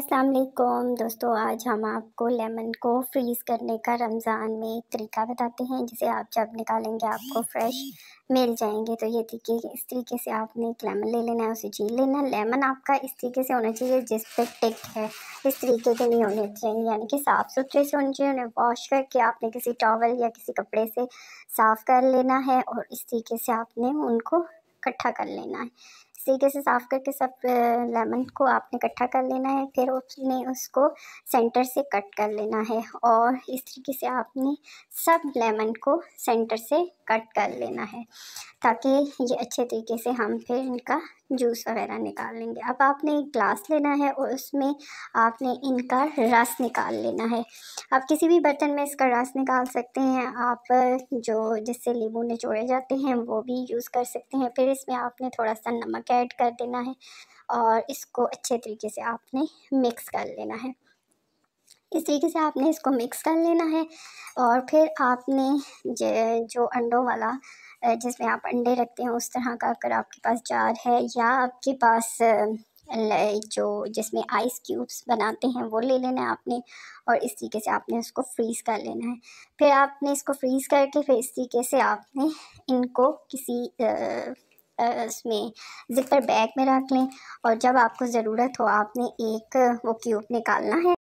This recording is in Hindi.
अस्सलाम वालेकुम दोस्तों आज हम आपको लेमन को फ्रीज़ करने का रमज़ान में एक तरीका बताते हैं जिसे आप जब निकालेंगे आपको फ्रेश मिल जाएंगे तो ये देखिए इस तरीके से आपने एक लेमन ले लेना है उसे छील लेना है लेमन आपका इस तरीके से होना चाहिए जिस पे टिक है इस तरीके के नहीं होने चाहिए यानी कि साफ़ सुथरे से होने चाहिए उन्हें वॉश करके आपने किसी टॉवल या किसी कपड़े से साफ़ कर लेना है और इस तरीके से आपने उनको इकट्ठा कर लेना है तरीके से साफ़ करके सब लेमन को आपने इकट्ठा कर लेना है फिर उसने उसको सेंटर से कट कर लेना है और इस तरीके से आपने सब लेमन को सेंटर से कट कर लेना है ताकि ये अच्छे तरीके से हम फिर इनका जूस वगैरह निकाल लेंगे अब आपने एक ग्लास लेना है और उसमें आपने इनका रस निकाल लेना है आप किसी भी बर्तन में इसका रस निकाल सकते हैं आप जो जिससे नींबू निचोड़े जाते हैं वो भी यूज़ कर सकते हैं फिर इसमें आपने थोड़ा सा नमक ऐड ऐड कर देना है और इसको अच्छे तरीके से आपने मिक्स कर लेना है इस तरीके से आपने इसको मिक्स कर लेना है और फिर आपने जो अंडों वाला जिसमें आप अंडे रखते हैं उस तरह का अगर आपके पास जार है या आपके पास जो जिसमें आइस क्यूब्स बनाते हैं वो ले लेना है आपने और इस तरीके से आपने उसको फ्रीज़ कर लेना है फिर आपने इसको फ्रीज़ करके फिर इस तरीके से आपने इनको किसी उसमें ज़िपर बैग में रख लें और जब आपको ज़रूरत हो आपने एक वो क्यूब निकालना है